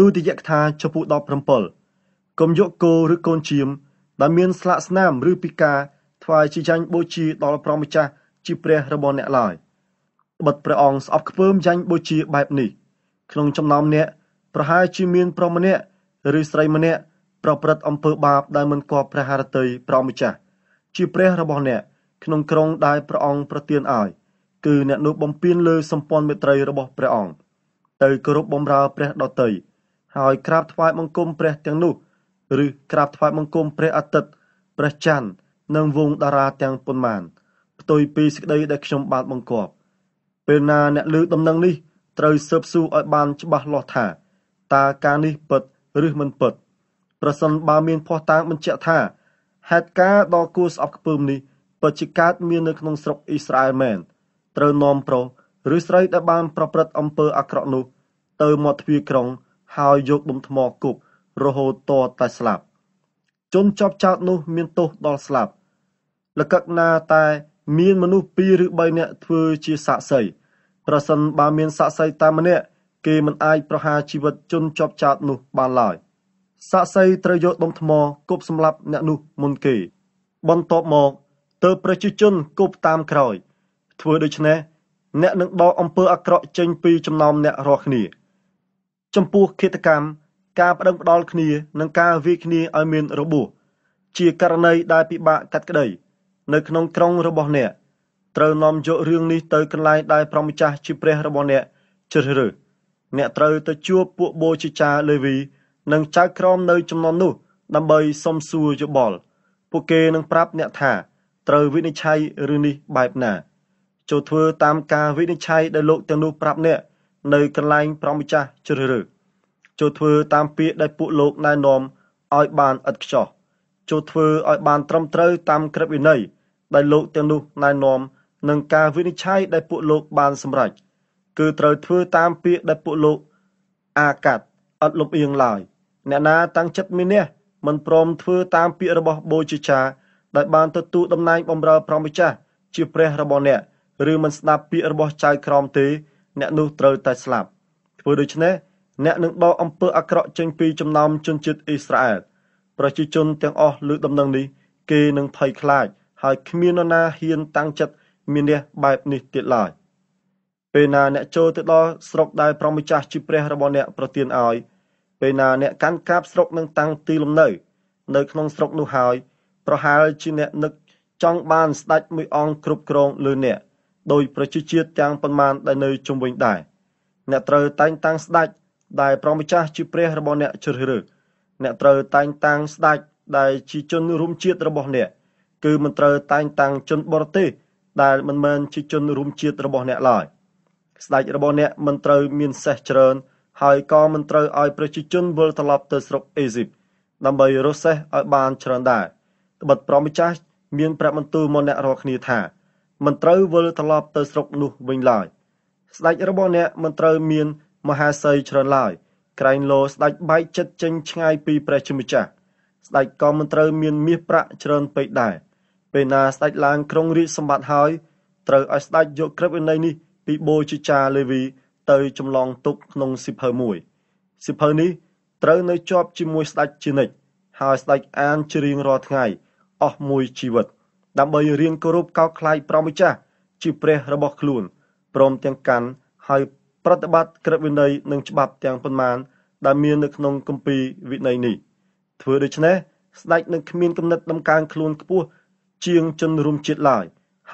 ទុតិយកថាចំពុ17កុំយកគោឬកូនចៀមដែលមានស្លាកស្នាមឬពិការថ្វាយជាចាញ់បូជាដល់ព្រះម្ចាស់ជាព្រះរបស់អ្នកឡើយត្បិតព្រះអង្គស្អប់ខ្ពើមចាញ់បូជាបែបនេះ ក្នុងចំណោមអ្នកប្រហែលជាមានប្រុសម្នាក់ឬស្រីម្នាក់ប្រព្រឹត្តអំពើបាបដែលមិនគួរព្រះハរតីព្រះម្ចាស់ជាព្រះរបស់អ្នកក្នុងក្រុងដែលព្រះអង្គប្រទានឲ្យ គឺអ្នកនោះបំពេញលើសម្ព័ន្ធមេត្រីរបស់ព្រះអង្គទៅគោរពបម្រើព្រះដតីហើយក្រាបថ្វាយបង្គំព្រះទាំងនោះ ឬក្រាបថ្វាយបង្គំព្រះអាទិត្យព្រះច័ន្ទនិងវងតារាទាំងប៉ុន្មានផ្ទុយពីសេចក្តីដែលខ្ញុំបានបង្គាប់ ពេលណាអ្នកលើដំណឹងនេះត្រូវស៊ើបសួរឲ្យបានច្បាស់លាស់ថាតើការនេះពិតឬមិនពិត ប្រសិនបើមានភ័ស្តុតាងបញ្ជាក់ថា ហេតុការណ៍ដ៏គួរស្អប់ខ្ពើមនេះពិតជាកើតមាននៅក្នុងស្រុកអ៊ីស្រាអែលមែនត្រូវនាំប្រុសឬស្រីដែលបានប្រព្រឹត្តអំពើអាក្រក់នោះទៅមាត់ទ្វារក្រុងហើយយកដុំថ្មគប់រហូតតតែស្លាប់ជនជាប់ចោតនោះ មានទោសដល់ស្លាប់លកឹកណាតែមានមនុស្ស2ឬ3នាក់ធ្វើជាសាក្សី ប្រសិនបើមានសាក្សីតាមម្នាក់គេមិនអាចប្រហារជីវិតជនជាប់ចោតនោះបានឡើយសាក្សីត្រូវយកដុំថ្មគប់សម្លាប់អ្នក នោះមុនគេ បន្ទាប់មកទើបប្រជាជនគប់តាមក្រោយ ធ្វើដូច្នេះអ្នកនឹងដកអំពើអាក្រក់ចេញពីចំណោមអ្នករាល់គ្នា។ចំពោះឃាតកម្មការប្តឹងផ្តល់គ្នានិងការវាយគ្នាឲ្យមានរបួសជាករណីដែលពិបាកកាត់ក្តីនៅក្នុងក្រុងរបស់អ្នកត្រូវនាំយករឿងនេះទៅកន្លែងដែលព្រះម្ចាស់ជាព្រះរបស់អ្នកជ្រើសរើសអ្នកត្រូវ ទៅជួបពួកបូជាចារលេវី និងចៅក្រមនៅចំណុំនោះដើម្បីសុំសួរយោបល់ ពួកគេនឹងប្រាប់អ្នកថាត្រូវវិនិច្ឆ័យរឿងនេះបែបណា ចូលធ្វើតាមការវិនិច្ឆ័យដែលលោកទាំងនោះប្រាប់អ្នកនៅកន្លែងព្រះម្ចាស់ជ្រើសរើសចូលធ្វើតាមពាក្យដែលពួកលោកណែនាំឲ្យបានឥតខ្ចោះចូលធ្វើឲ្យបានត្រឹមត្រូវ តាមក្រឹតវិន័យដែលលោកទាំងនោះណែនាំនឹងការវិនិច្ឆ័យដែលពួកលោក បាន សម្រេចគឺត្រូវធ្វើតាមពាក្យដែលពួកលោក អាកាត់អត់លំអៀងឡើយអ្នកណាតាំងចិត្តមានះមិនព្រមធ្វើតាមពាក្យរបស់បូជាចាដែលបានទទួលតំណែងបម្រើព្រះម្ចាស់ជាព្រះរបស់អ្នក ឬមិនស្ដាប់ពាក្យរបស់ចៅក្រមទេអ្នកនោះត្រូវតែស្លាប់ធ្វើដូច្នេះអ្នកនឹងដកអំពើអាក្រក់ចេញពីចំណោមជនជាតិអ៊ីស្រាអែលប្រជាជនទាំងអស់លើដំណឹងនេះគេនឹងភ័យខ្លាច ហើយគ្មាននរណាហ៊ានតាំងចិត្តមានះបែបនេះទៀតឡើយពេលណាអ្នកចូលទៅដល់ស្រុកដែលព្រះម្ចាស់ជាព្រះរបស់អ្នកប្រទានឲ្យ ពេលណាអ្នកកាន់កាប់ស្រុកនឹងតាំងទីលំនៅនៅក្នុងស្រុកនោះហើយប្រហែលជាអ្នកនឹកចង់បានស្ដេចមួយអង្គគ្រប់គ្រងលើអ្នកដោយប្រជាជាតិទាំងប៉ុន្មានដែលនៅជុំវិញដែរអ្នកត្រូវតែងតាំងស្ដេចដែលប្រម្ចាស់ជាព្រះរបស់អ្នកជ្រើសរើសអ្នកត្រូវតែងតាំងស្ដេចដែលជាជនរួមជាតិរបស់អ្នកគឺមិនត្រូវតែងតាំងជនបរទេសដែលមិនមែនជាជនរួមជាតិរបស់អ្នកឡើយស្ដេចរបស់អ្នកមិនត្រូវមានសេះច្រើនហើយក៏មិនត្រូវឲ្យប្រជាជនវិលត្រឡប់ទៅស្រុកអេស៊ីបដើម្បីរស់សេះឲ្យបានច្រើនដែរត្បិតប្រម្ចាស់មានប្រាក់បន្ទូលមកអ្នករាល់គ្នាថាមិនត្រូវវិលត្រឡប់ទៅស្រុកនោះវិញឡើយស្ដេចរបស់អ្នកមិនត្រូវមាន មហាសីច្រើនឡើយក្រែងលោស្ដេចបែកចិត្តចេញឆ្ងាយពីព្រះជាម្ចាស់ស្ដេចក៏មិនត្រូវមានមាសប្រាក់ច្រើនពេកដែរពេលណាស្ដេចឡើងគ្រងរាជសម្បត្តិហើយត្រូវឲ្យស្ដេចយកក្រឹបវិន័យនេះពីបូជាចាលេវី ទៅចម្លងទុកក្នុងសិភៅមួយសិភៅនេះត្រូវនៅជាប់ជាមួយស្ដេចជានិច្ចហើយស្ដេចអានជារៀងរាល់ថ្ងៃ អស់មួយជីវិត។ដើម្បីរៀនគោរពកោតខ្លាចព្រះម្ចាស់ជាព្រះរបស់ខ្លួនព្រមទាំងកាន់ហើយប្រតិបត្តិក្រឹតវិន័យនិងច្បាប់ទាំងប៉ុន្មានដែលមាននៅក្នុងគម្ពីរវិន័យនេះ ធ្វើដូច្នេះស្ដេចនឹងគ្មានគំនិតដំកើងខ្លួនខ្ពស់ជាងជនរួមជាតិឡើយ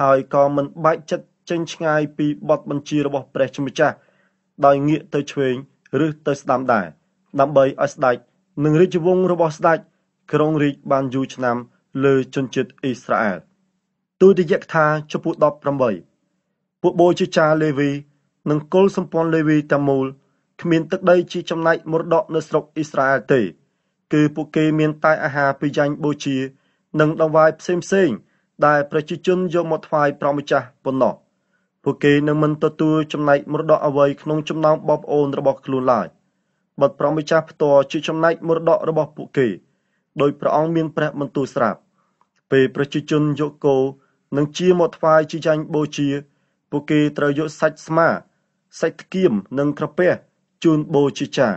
ហើយក៏មិនបែកចិត្តចេញ ឆ្ងាយពីបទបញ្ជារបស់ព្រះជាម្ចាស់ដោយងាកទៅឆ្វេងឬទៅស្ដាំដែរដើម្បីឲ្យស្ដេចនិងរាជវង្សរបស់ស្ដេចក្រុងរាជបានយូរឆ្នាំ លើជនជាតិអ៊ីស្រាអែល។ទុតិយកថាចំពោះ18ពួកបូជចាលេវី និងគុលសម្ព័ន្ធលេវីតាមមូលគ្មានទឹកដីជាចំណែកមរតកនៅស្រុកអ៊ីស្រាអែលទេគឺពួកគេ មានតែអាហារពីយ៉ាញ់បូជា និងដង្វាយផ្សេងផ្សេង ដែល ប្រជាជនយកមកថ្វាយប្រម្ចាស់ប៉ុណ្ណោះពួកគេនឹងមិនទទួលចំណែកមរតកអ្វីក្នុងចំណោមបងប្អូនរបស់ខ្លួនឡើយបើប្រម្ចាស់ផ្ទាល់ជាចំណែកមរតករបស់ពួកគេដោយព្រះអង្គមានព្រះបន្ទូលស្រាប់ ពេលប្រជាជនយកគោនិងជាមកថ្វាយជាចាញ់បូជា ពួកគេត្រូវយកសាច់ស្មាសាច់គៀមនិងក្រពះជូនបូជាចា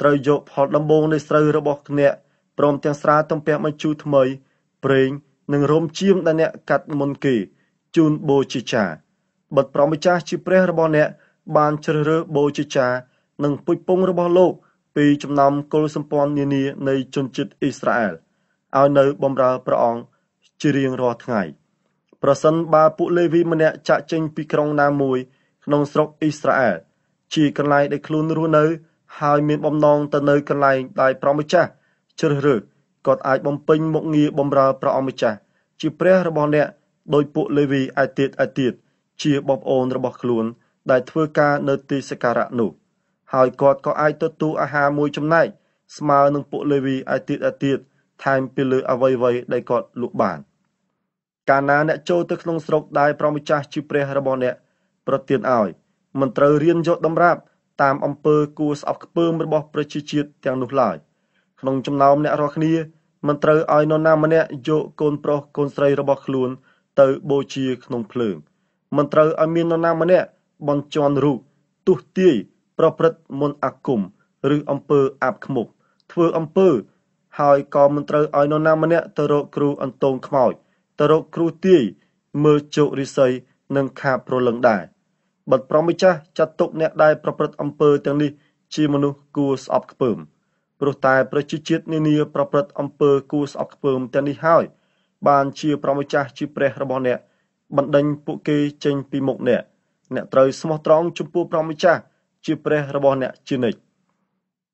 ត្រូវយកផលដំបងនៃស្រូវរបស់អ្នកព្រមទាំងស្រាទំពាំងបញ្ជូថ្មីប្រេងនិងរមជាមដែលអ្នកកាត់មុនគេជូនបូជាចាបិទប្រម្ចាស់ជាព្រះរបស់អ្នក បានជ្រើសរើសបូជាចានិងពុជពងរបស់លោក ពីចំណោមគុលសម្ព័ន្ធនានា នៃជនជាតិអ៊ីស្រាអែលឲ្យនៅបម្រើព្រះអង្គជារៀងរាល់ថ្ងៃ។ប្រសិនបើពួកលេវីម្នាក់ចាក់ចេញពីក្រុងណាមួយក្នុងស្រុកអ៊ីស្រាអែលជាកន្លែងដែលខ្លួនរស់នៅហើយមានបំណងទៅនៅកន្លែងដែលព្រះម្ចាស់ជ្រើសរើសគាត់អាចបំពេញមុខងារបម្រើព្រះអង្គម្ចាស់ជាព្រះរបស់អ្នកដោយពួកលេវីឯទៀតឯទៀតជាបងប្អូនរបស់ខ្លួនដែលធ្វើការនៅទីសក្ការៈនោះហើយគាត់ក៏អាចទទួលអាហារមួយចំណែកស្មើនឹងពួកលេវីឯទៀតឯទៀតថែមពីលើអ្វីៗដែលគាត់លក់បាន។កាលណាអ្នកចូលទៅក្នុងស្រុកដែលព្រះម្ចាស់ជាព្រះរបស់អ្នកប្រទានឲ្យមិនត្រូវរៀនយកតម្រាប់តាមអំពើគួរស្អប់ខ្ពើមរបស់ប្រជាជាតិទាំងនោះឡើយក្នុងចំណោមអ្នករាល់គ្នាមិនត្រូវឲ្យនរណាម្នាក់យកកូនប្រុសកូនស្រីរបស់ខ្លួនទៅបូជាក្នុងភ្លើងមិនត្រូវឲ្យមាននរណាម្នាក់បញ្ជន់រូបទុះទាយប្រព្រឹត្តមន្តអាគមឬអំពើអាបខ្មុកធ្វើអំពើហើយក៏មិនត្រូវឲ្យនរណាម្នាក់ទៅរកគ្រូអន្តងខ្មោចទៅរកគ្រូទាយមើលជោគរាសីនិងខាបព្រលឹងដែរបើប្រុសម្ចាស់ចាត់ទុកអ្នកដែលប្រព្រឹត្តអំពើទាំងនេះជាមនុស្សគួរស្អប់ខ្ពើមព្រោះតែប្រជាជាតិនានាប្រព្រឹត្តអំពើគួរស្អប់ខ្ពើមទាំងនេះហើយបានជាប្រម្ចាស់ជាព្រះរបស់អ្នកបណ្ដេញពួកគេចេញពីមុខអ្នកអ្នកត្រូវស្មោះត្រង់ចំពោះប្រម្ចាស់ជាព្រះរបស់អ្នកជានិច្ច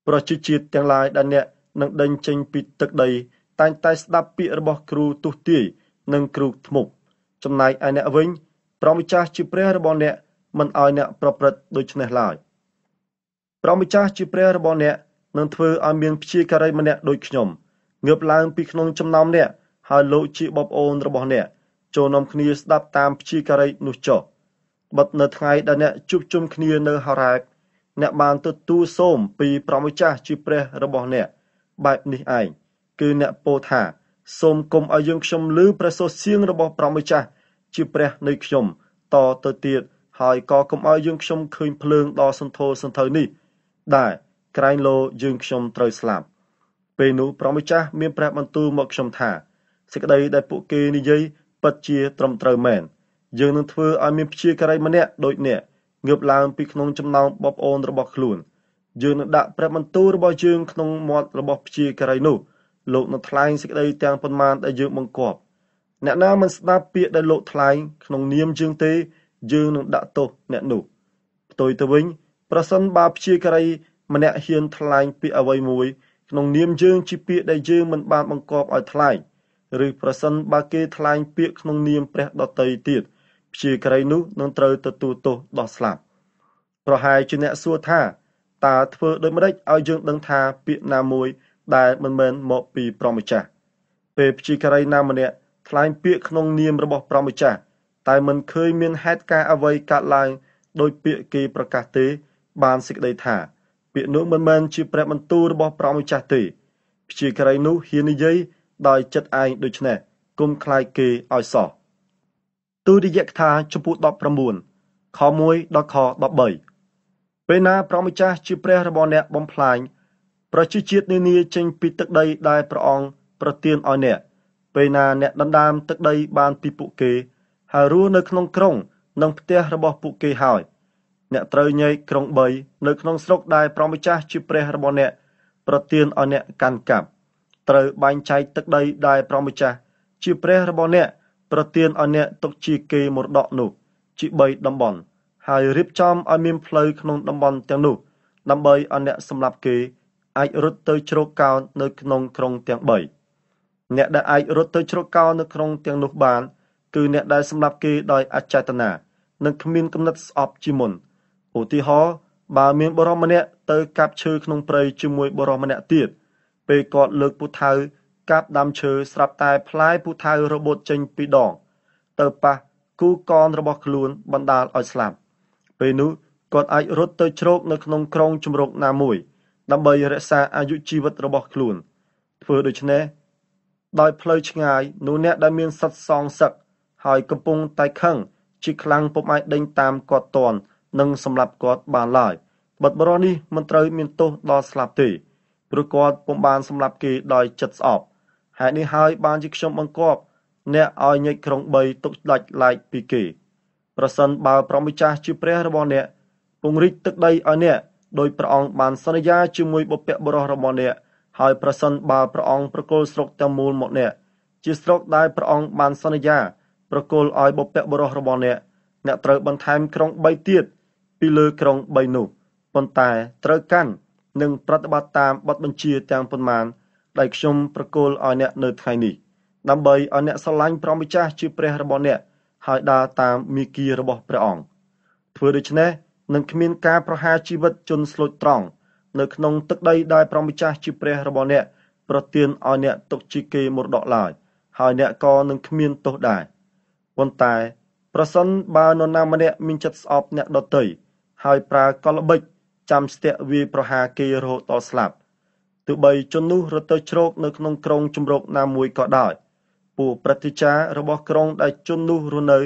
ប្រជាជាតិទាំងឡាយដែលអ្នកនឹងដេញចេញពីទឹកដីតែងតែស្ដាប់ពាក្យរបស់គ្រូទុះទាយនិងគ្រូធ្មប់ចំណែកឯអ្នកវិញព្រះម្ចាស់ជាព្រះរបស់អ្នក មិនឲ្យអ្នកប្រព្រឹត្តដូច្នេះឡើយព្រះម្ចាស់ជាព្រះរបស់អ្នកនឹងធ្វើឲ្យមានព្យាការីម្នាក់ដូចខ្ញុំងើបឡើងពីក្នុងចំណោមអ្នកហើយលោកជាបបអូនរបស់អ្នកចូលនាំគ្នាស្ដាប់តាមព្យាការីនោះចុះបិទនៅថ្ងៃដែលអ្នកជួបជុំគ្នានៅ ហរ៉ែបអ្នកបានទទួលសូមពីព្រះម្ចាស់ជាព្រះរបស់អ្នក បែបនេះឯងគឺអ្នកពោលថាសូមកុំឲ្យយើងខ្ញុំឮព្រះសូរសៀងរបស់ព្រះម្ចាស់ជាព្រះនៃខ្ញុំ តទៅទៀតហើយក៏កុំឲ្យយើងខ្ញុំឃើញភ្លើងដ៏សន្ធោសន្ធៅនេះ ដែរក្រែងលោយើងខ្ញុំត្រូវស្លាប់ពេលនោះព្រះម្ចាស់មានព្រះបន្ទូលមកខ្ញុំថាសេចក្តីដែលពួកគេនិយាយពិតជាត្រឹមត្រូវមែនយើងនឹងធ្វើឲ្យមានព្យាការីម្នាក់ដូចអ្នកងើបឡើងពីក្នុងចំណោមបបអូនរបស់ខ្លួនយើងនឹងដាក់ព្រះបន្ទូលរបស់យើងក្នុងមាត់របស់ព្យាការីនោះលោកនឹងថ្លែងសេចក្តីទាំងប៉ុន្មានដែលយើងបង្គាប់អ្នកណាមិនស្ដាប់ពាក្យដែលលោកថ្លែង ក្នុងនាមយើងទេយើងនឹងដាក់ទោសអ្នកនោះ ផ្ទុយទៅវិញប្រសិនបើព្យាការីម្នាក់ហ៊ានថ្លែងពាក្យអ្វីមួយក្នុងនាមយើងជាពាក្យដែលយើងមិនបានបង្គាប់ឲ្យថ្លែងឬប្រសិនបើគេថ្លែងពាក្យក្នុងនាមព្រះដតីទៀតព្យាការីនោះនឹងត្រូវទទួលទោសដល់ស្លាប់ប្រហែលជាអ្នកសួរថាតើធ្វើដូចម្តេចឲ្យយើងដឹងថាពាក្យណាមួយដែលមិនមែនមកពីព្រះម្ចាស់ ពេលព្យាការីណាម្នាក់ថ្លែងពាក្យក្នុងនាមរបស់ព្រះម្ចាស់តែមិនឃើញមានហេតុការអ្វីកើតឡើងដោយពាក្យគេ ប្រកាសទេបានសេចក្តីថាពាក្យនោះមិនមែនជាព្រះបន្ទូលរបស់ព្រះម្ចាស់ទេព្យាការីនោះហ៊ាននិយាយដោយចិត្តឯងដូច្នេះគុំខ្លាចគេឲ្យសោះទូរិយៈកថាចំពោះ19ខ1ដល់ខ13ពេលណាព្រះម្ចាស់ជាព្រះរបស់អ្នកបំផ្លាញប្រជាជាតិនានាចេញពីទឹកដីដែលព្រះអង្គប្រទានឲ្យអ្នកពេលណាអ្នកដណ្ដើមទឹកដីបានពីពួកគេហើយរស់នៅក្នុងក្រុងនិងផ្ទះរបស់ពួកគេហើយ អ្នកត្រូវញែកក្រុង3នៅក្នុងស្រុកដែលព្រះម្ចាស់ជាព្រះរបស់អ្នកប្រទានឲ្យអ្នកកាន់កាប់ត្រូវបែងចែកទឹកដីដែលព្រះម្ចាស់ជាព្រះរបស់អ្នកប្រទានឲ្យអ្នកទុកជាគេមរតកនោះ ជា3តំបន់ហើយរៀបចំឲ្យមានផ្លូវក្នុងតំបន់ទាំងនោះដើម្បីឲ្យអ្នកសម្លាប់គេអាចរត់ទៅជ្រកកោននៅក្នុងក្រុងទាំងបី។អ្នកដែលអាចរត់ទៅជ្រកកោននៅក្នុងទាំងនោះបាន គឺអ្នកដែលសម្លាប់គេដោយអចេតនានិងគ្មានគំនិតស្អប់ជាមុនឧទាហរណ៍បើមានបរិមម្នាក់ទៅ កាប់ឈើក្នុង ព្រៃជាមួយបរិមម្នាក់ទៀតពេលគាត់លើកពូថៅកាប់ដាំឈើស្រាប់តែផ្លែពូថៅរបូតចេញពីដង ទៅប៉ះគូកនរបស់ខ្លួន បណ្ដាលឲ្យស្លាប់ពេលនោះគាត់អាចរត់ទៅជ្រកនៅក្នុងក្រុងជំរកណាមួយដើម្បីរក្សាអាយុជីវិតរបស់ខ្លួនធ្វើដូច្នេះដោយផ្លូវឆ្ងាយនោះអ្នកដែលមានសិទ្ធសងសឹកហើយកំពុងតែខឹងជាខ្លាំងពុំអាចដេញ តាមគាត់តន់និងសម្លាប់គាត់បានឡើយបទបរោះនេះមិនត្រូវមានទោសដល់ស្លាប់ទេព្រោះគាត់ពុំបានសម្លាប់គេដោយចិត្តស្អប់ហេតុនេះហើយ បានជាខ្ញុំបង្គាប់អ្នកឲ្យញែកក្រុង3ទុកដាច់ឡែកពីគេ ប្រសិនបើប្រមិចាស់ជាព្រះរបស់អ្នកពង្រីកទឹកដីឲ្យអ្នកដោយព្រះអង្គបានសន្យាជាមួយបុព្វបុរសរបស់អ្នកហើយប្រសិនបើព្រះអង្គប្រគល់ស្រុកទាំងមូលមកអ្នកជាស្រុកដែលព្រះអង្គបានសន្យាប្រគល់ឲ្យបុព្វបុរសរបស់អ្នក អ្នកត្រូវបន្ថែមក្រុង3ទៀតពីលើក្រុង3នោះប៉ុន្តែត្រូវកាន់និងប្រតិបត្តិតាមបទបញ្ជាទាំងប៉ុន្មានដែលខ្ញុំប្រគល់ឲ្យអ្នកនៅថ្ងៃនេះដើម្បីឲ្យអ្នកស្រឡាញ់ព្រះម្ចាស់ជាព្រះរបស់អ្នកហើយដើរតាមមីគារបស់ព្រះអង្គធ្វើដូច្នេះនិងគ្មានការប្រហារជីវិតជនស្លូចត្រង់នៅក្នុងទឹកដីដែលព្រះម្ចាស់ជាព្រះរបស់អ្នកប្រទានឲ្យអ្នកទុកជាគេមរតកឡើយហើយអ្នកក៏នឹងគ្មានទោសដែរប៉ុន្តែ ប្រសិនបើនរណាម្នាក់មានចិត្តស្អប់អ្នកដទៃហើយប្រើកលល្បិចចាំស្ទាក់វាយប្រហារគេរហូតដល់ស្លាប់ទោះបីជននោះរត់ទៅជ្រកនៅក្នុងក្រុងជំរកណាមួយក៏ដោយពួកប្រតិចាររបស់ក្រុងដែលជននោះរស់នៅ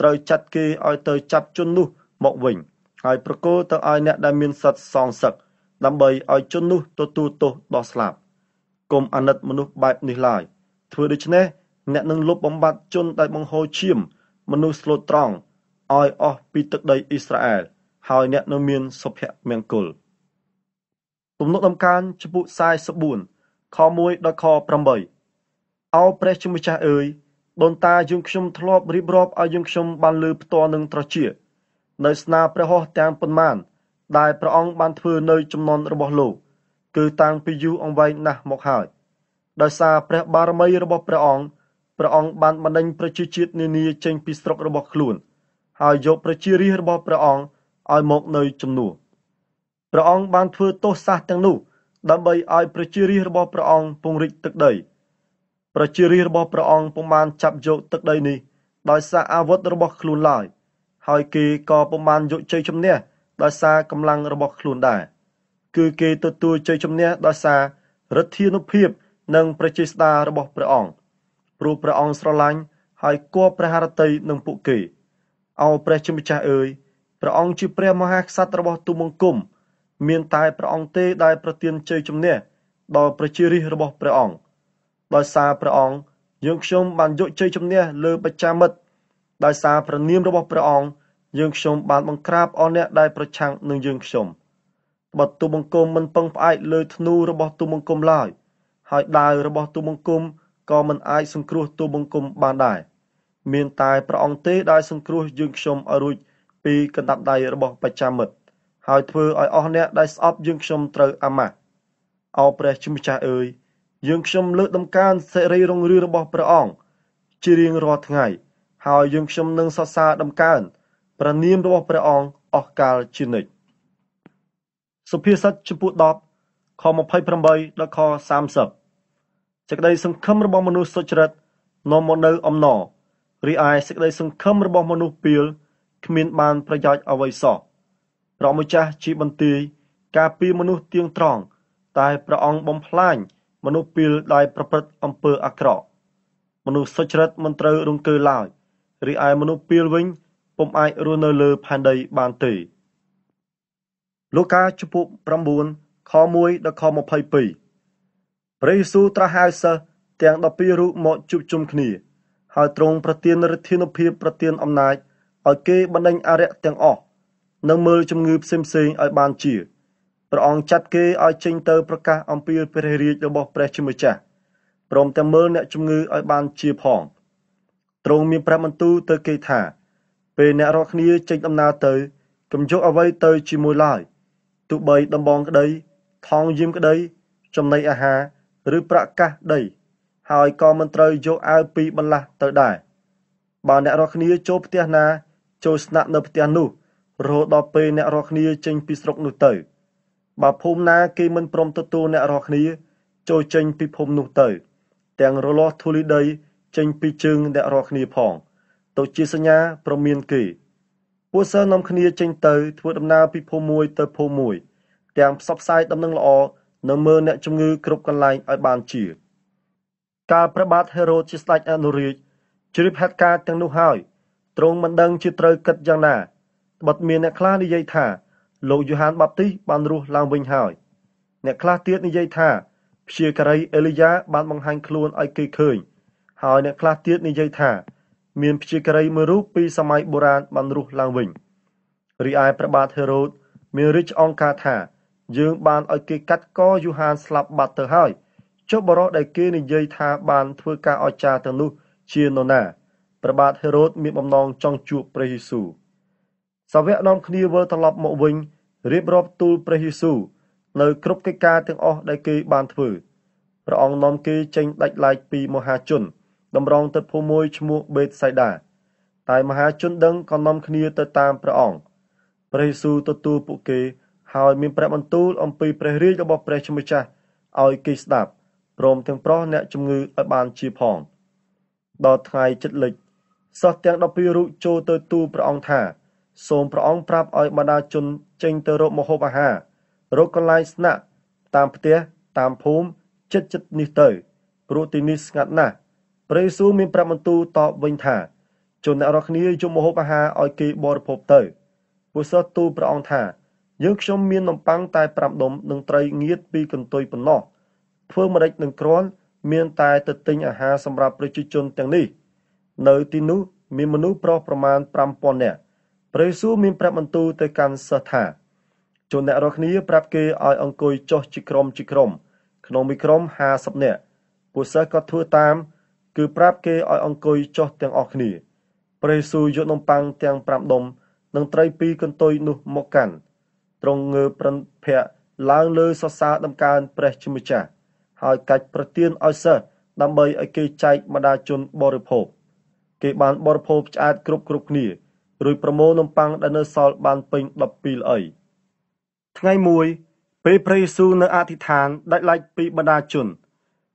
ត្រូវចាត់គេឲ្យទៅចាប់ជននោះមកវិញហើយប្រគល់ទៅឲ្យអ្នកដែលមានសិទ្ធិសងសឹកដើម្បីឲ្យជននោះទទួលទោសដល់ស្លាប់គុំអាណិត មនុស្សបែបនេះឡើយធ្វើដូច្នេះអ្នកនឹងលុបបំបាត់ជនដែលបង្ហូរឈាមមនុស្សស្លូតត្រង់ឲ្យអស់ពីទឹកដីអ៊ីស្រាអែលហើយអ្នកនឹងមានសុភមង្គល ទំនុកដំកើងចំពុ44ខ1ដល់ខ8អោព្រះជាម្ចាស់អើយដូនតាយើងខ្ញុំធ្លាប់រៀបរាប់ឲ្យយើងខ្ញុំបានលើផ្ទាល់នឹងត្រជានៅស្នាព្រះហស្ថទាំងប៉ុន្មានដែលព្រះអង្គបានធ្វើនៅចំនួនរបស់លោកគឺតាំងពីយូរអង្វែងណាស់មកហើយ ដោយសារព្រះបារមីរបស់ព្រះអង្គព្រះអង្គបានបណ្ដេញប្រជាជាតិនានាចេញពីស្រុករបស់ខ្លួន ហើយយកប្រជារាស្ត្ររបស់ព្រះអង្គឲ្យមកនៅជំនួសព្រះអង្គបានធ្វើទោសសាសទាំងនោះ ដើម្បីឲ្យប្រជារាស្ត្ររបស់ព្រះអង្គពង្រីកទឹកដី ប្រជារាស្ត្ររបស់ព្រះអង្គពុំបានចាប់យកទឹកដីនេះដោយសារអាវុធរបស់ខ្លួនឡើយ។ហើយគេក៏ពុំបានយកជ័យជំនះដោយសារកម្លាំងរបស់ខ្លួនដែរគឺ គេទទួលជ័យជំនះដោយសារឫទ្ធានុភាព និង ប្រជាស្ដាររបស់ព្រះអង្គព្រោះព្រះអង្គស្រឡាញ់ហើយគប់ព្រះハរតីនឹងពួកគេអោព្រះជាម្ចាស់អើយព្រះអង្គជាព្រះមហាក្សត្ររបស់ទូមង្គមមានតែព្រះអង្គទេ ដែល ប្រទានជ័យជំនះដល់ប្រជារាស្ត្ររបស់ព្រះអង្គដោយសារព្រះអង្គយើងខ្ញុំបានយកជ័យជំនះ លើបច្ចាមិត្តដោយសារព្រះនាមរបស់ព្រះអង្គយើងខ្ញុំបានបង្ក្រាបអស់អ្នកដែលប្រឆាំងនឹងយើងខ្ញុំត្បិតទូបង្គំមិនពឹងផ្អែកលើធ្នូរបស់ទូបង្គំឡើយហើយដាវរបស់ទូបង្គំក៏មិនអាចសង្គ្រោះទូបង្គំបានដែរមានតែព្រះអង្គទេដែលសង្គ្រោះយើងខ្ញុំឲ្យរួចពីកណ្ដាប់ដៃរបស់បច្ចាមិត្តហើយធ្វើឲ្យអស់អ្នកដែលស្អប់យើងខ្ញុំត្រូវអាម៉ាស់អោព្រះជាម្ចាស់អើយ យើងខ្ញុំលើកដំកើងសេរីរុងរឿងរបស់ព្រះអង្គជារៀងរាល់ថ្ងៃ ហើយយើងខ្ញុំនឹងសរសើរដំកើងព្រះនាមរបស់ព្រះអង្គអស់កលជានិច្ចសុភាសិតចំពោះ10ខ28ដល់ខ30សេចក្តីសង្ឃឹមរបស់មនុស្សសុចរិតនាំមកនូវអំណររីឯសេចក្តីសង្ឃឹមរបស់មនុស្សពាលគ្មានបានប្រយោជន៍អ្វីសោះព្រះម្ចាស់ជាបន្ទាយការពារមនុស្សទៀងត្រង់តែព្រះអង្គបំផ្លាញ មនុស្សពាលដែលប្រព្រឹត្តអំពើអាក្រក់មនុស្សសុចរិតមិនត្រូវរង្គើឡើយរីឯមនុស្សពាលវិញពុំអាចរស់នៅលើផែនដីបានទេលោកកាជំពូក9ខ1ដល់ខ22ព្រះយេស៊ូវត្រាស់ហៅសិស្សទាំង12រូបមកជួបជុំគ្នាហើយទ្រង់ប្រទានឫទ្ធានុភាពប្រទានអំណាចឲ្យគេបណ្ដេញអរិយទាំងអស់និងមើលជំងឺផ្សេងៗឲ្យបានជាព្រះអង្គចាត់គេឲ្យចេញទៅ ប្រកាសអំពីព្រះរាជរបស់ព្រះជាម្ចាស់ព្រមទាំងមើលអ្នកជំងឺឲ្យបានជាផងទ្រង់មានព្រះបន្ទូលទៅគេថាពេលអ្នករាល់គ្នា ចេញដំណើរទៅកុំយកអ្វីទៅជាមួយឡើយទោះបីដំបងក្តីថង់យាមក្តីចំណីអាហារឬប្រាក់កាសក្តីហើយក៏មិនត្រូវយកអាវពីបន្លាស់ទៅដែរបើអ្នករាល់គ្នាចូលផ្ទះណាចូលស្នាក់នៅផ្ទះនោះរហូតដល់ពេលអ្នករាល់គ្នា ចេញ ពីស្រុកនោះទៅបើភូមិណាគេមិនព្រមទទួលអ្នករាល់គ្នាចូលចេញពីភូមិនោះទៅទាំងរលាស់ធូលីដី ចេញពីជើងអ្នករាល់គ្នាផង។ទៅជាសញ្ញាប្រមានគេពួកសិស្សនាំគ្នាចេញទៅ ធ្វើដំណើរពីភូមិមួយទៅភូមិមួយទាំងផ្សព្វផ្សាយដំណឹងល្អនៅមើលអ្នកជំងឺគ្រប់កន្លែងឲ្យបានជាកាលព្រះបាទហេរ៉ូជាស្ដេចអនុរាជជ្រាបហេតុការណ៍ទាំងនោះហើយទ្រង់មិនដឹងជាត្រូវគិតយ៉ាងណាត្បិតមានអ្នកខ្លះនិយាយថាលោកយូហានបាប់ទីសបានរស់ឡើងវិញហើយអ្នកខ្លះទៀតនិយាយថាព្យាការីអេលីយ៉ាបានបង្ហាញខ្លួនឲ្យគេឃើញហើយអ្នកខ្លះទៀតនិយាយថាមានព្យាការីមួយរូបពីសម័យបុរាណបានរស់ឡើងវិញរីឯព្រះបាទហេរ៉ូត មានរាជអង្គការថាយើងបានឲ្យគេកាត់កយូហានស្លាប់បាត់ទៅហើយចុះបរិសដែលគេនិយាយថា បានធ្វើការអស្ចារ្យទាំងនោះជានរណាព្រះបាទហេរ៉ូត មានបំណងចង់ជួបព្រះយេស៊ូវសាវកនាំគ្នាវិលត្រឡប់មកវិញរៀបរាប់ទូលព្រះយេស៊ូវនៅគ្រប់កិច្ចការទាំងអស់ដែលគេបានធ្វើព្រះអង្គនាំគេចេញដាច់ឡែកពីមហាជន។តម្រង់ទិដ្ឋភូមិមួយឈ្មោះបេតសៃដា តែមហាជនដឹងក៏នាំគ្នាទៅតាមព្រះអង្គព្រះយេស៊ូវទទួលពួកគេហើយមានព្រះបន្ទូលអំពីព្រះរាជរបស់ព្រះជាម្ចាស់ឲ្យគេស្ដាប់ព្រមទាំងប្រោះអ្នកជំងឺឲ្យបានជាផងដល់ថ្ងៃជិតលិចសោះទាំង12រូបចូលទៅទូលព្រះអង្គថា សូមព្រះអង្គប្រាប់ឲ្យបណ្ដាជនចេញទៅរកមហូបអាហាររកកន្លែងស្នាក់តាមផ្ទះតាមភូមិចិត្តចិត្តនេះទៅព្រោះទីនេះស្ងាត់ណាស់ព្រះយេស៊ូវមានប្រាប់បន្ទូលតបវិញថា ជនអ្នករាល់គ្នាយកម្ហូបអាហារឲ្យគេបរិភោគទៅពួកសិស្សទូលព្រះអង្គថា យើងខ្ញុំមាននំប៉័ងតែ5ដុំនិងត្រីងៀត2កន្ទុយប៉ុណ្ណោះធ្វើម្តេចនឹងគ្រាន់មានតែទៅទិញអាហារសម្រាប់ប្រជាជនទាំងនេះនៅទីនោះមានមនុស្សប្រុសប្រមាណ5000នាក់ព្រះយេស៊ូវមានប្រាប់បន្ទូលទៅកាន់សិស្សថាជនអ្នករាល់គ្នាប្រាប់គេឲ្យអង្គុយចុះជាក្រុមជាក្រុម ក្នុងមួយក្រុម50នាក់ពួកសិស្សក៏ធ្វើតាមគឺប្រាប់គេឲ្យអង្គុយចុះទាំងអស់គ្នាព្រះយេស៊ូវយក នំប៉័ងទាំង5ដុំនិងត្រីពីរកន្ទុយនោះមកកាន់ទ្រង់ងើបប្រឹងភ័ក្រឡើងលើសរសើរដំកើងព្រះជាម្ចាស់ហើយកាច់ប្រទានឲ្យសិស្សដើម្បីឲ្យគេចែកម្ដាជនបរិភោគគេបានបរិភោគឆ្អែតគ្រប់គ្រប់គ្នារួចប្រមូលនំប៉័ងដែលនៅសល់បានពេញ12ល្អីថ្ងៃមួយ ពេលព្រះយេស៊ូវនៅអធិដ្ឋានដាច់ឡែកពីបណ្ដាជន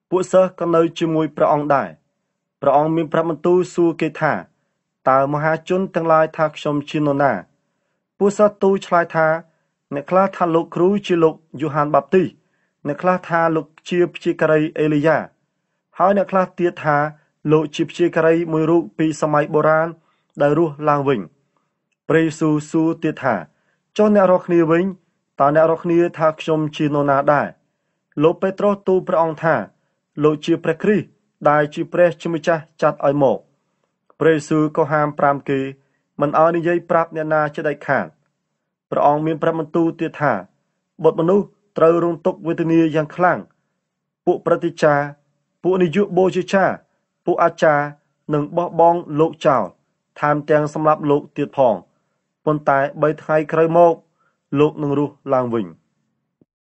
ពួកសិស្សក៏នៅជាមួយព្រះអង្គដែរព្រះអង្គមានប្រាប់បន្ទូលសួរគេថា តើមហាជនទាំងឡាយថាខ្ញុំជានរណាពួកសាទូឆ្លើយថាអ្នកខ្លះថាលោកគ្រូជាលោកយូហានបាបទីសអ្នកខ្លះថាលោកជាព្យាការីអេលីយ៉ាហើយអ្នកខ្លះទៀតថាលោកជាព្យាការីមួយរូបពីសម័យបុរាណដែលរស់ឡើងវិញ ព្រះយេស៊ូវសួរទៀតថាចុះអ្នករាល់គ្នាវិញតើអ្នករាល់គ្នាថាខ្ញុំជានរណាដែរលោកពេត្រុសទូលព្រះអង្គថាលោកជាព្រះគ្រីស្ទដែលជាព្រះជាម្ចាស់ចាត់ឲ្យមក ព្រះយេស៊ូវក៏ហាមប្រាមគេ មិនឲ្យនិយាយប្រាប់អ្នកណាជាដាច់ខាតព្រះអង្គមានព្រះបន្ទូលទៀតថាបុត្រមនុស្សត្រូវរងទុក្ខវេទនាយ៉ាងខ្លាំងពួកប្រតិចារពួកនិយោបោជាចាពួកអាចារ្យនឹងបោះបង់លោកចោលថែមទាំងសម្រាប់លោកទៀតផងប៉ុន្តែ3ថ្ងៃក្រោយមកលោកនឹងរស់ឡើងវិញ។